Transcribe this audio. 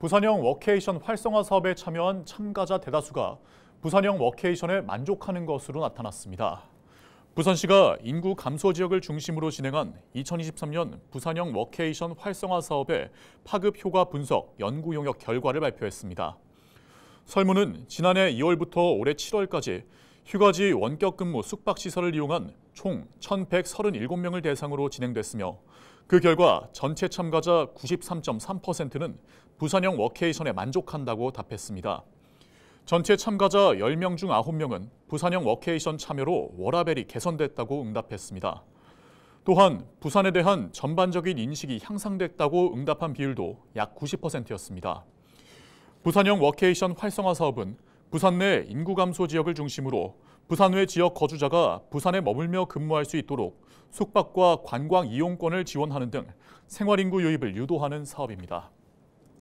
부산형 워케이션 활성화 사업에 참여한 참가자 대다수가 부산형 워케이션에 만족하는 것으로 나타났습니다. 부산시가 인구 감소 지역을 중심으로 진행한 2023년 부산형 워케이션 활성화 사업의 파급 효과 분석 연구 용역 결과를 발표했습니다. 설문은 지난해 2월부터 올해 7월까지 휴가지 원격 근무 숙박시설을 이용한 총 1,137명을 대상으로 진행됐으며 그 결과 전체 참가자 93.3%는 부산형 워케이션에 만족한다고 답했습니다. 전체 참가자 10명 중 9명은 부산형 워케이션 참여로 워라벨이 개선됐다고 응답했습니다. 또한 부산에 대한 전반적인 인식이 향상됐다고 응답한 비율도 약 90%였습니다. 부산형 워케이션 활성화 사업은 부산 내 인구 감소 지역을 중심으로 부산 외 지역 거주자가 부산에 머물며 근무할 수 있도록 숙박과 관광 이용권을 지원하는 등 생활인구 유입을 유도하는 사업입니다.